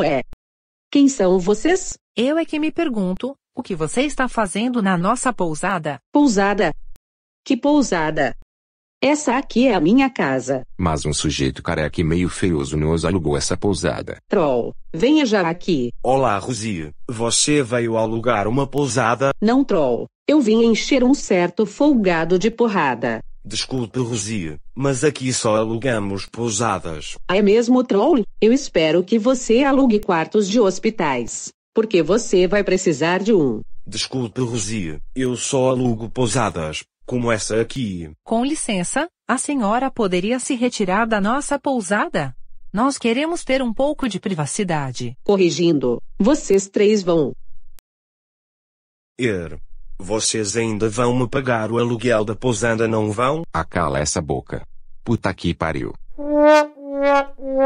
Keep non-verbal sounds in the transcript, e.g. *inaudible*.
Ué. Quem são vocês? Eu é que me pergunto, o que você está fazendo na nossa pousada? Pousada? Que pousada? Essa aqui é a minha casa. Mas um sujeito careca e meio feioso nos alugou essa pousada. Troll, venha já aqui. Olá, Rosie. Você veio alugar uma pousada? Não, Troll. Eu vim encher um certo folgado de porrada. Desculpe, Rosie, mas aqui só alugamos pousadas. É mesmo, Troll? Eu espero que você alugue quartos de hospitais, porque você vai precisar de um. Desculpe, Rosie, eu só alugo pousadas, como essa aqui. Com licença, a senhora poderia se retirar da nossa pousada? Nós queremos ter um pouco de privacidade. Corrigindo, vocês três vão. Er, vocês ainda vão me pagar o aluguel da pousada não vão? Acala essa boca. Puta que pariu. *laughs*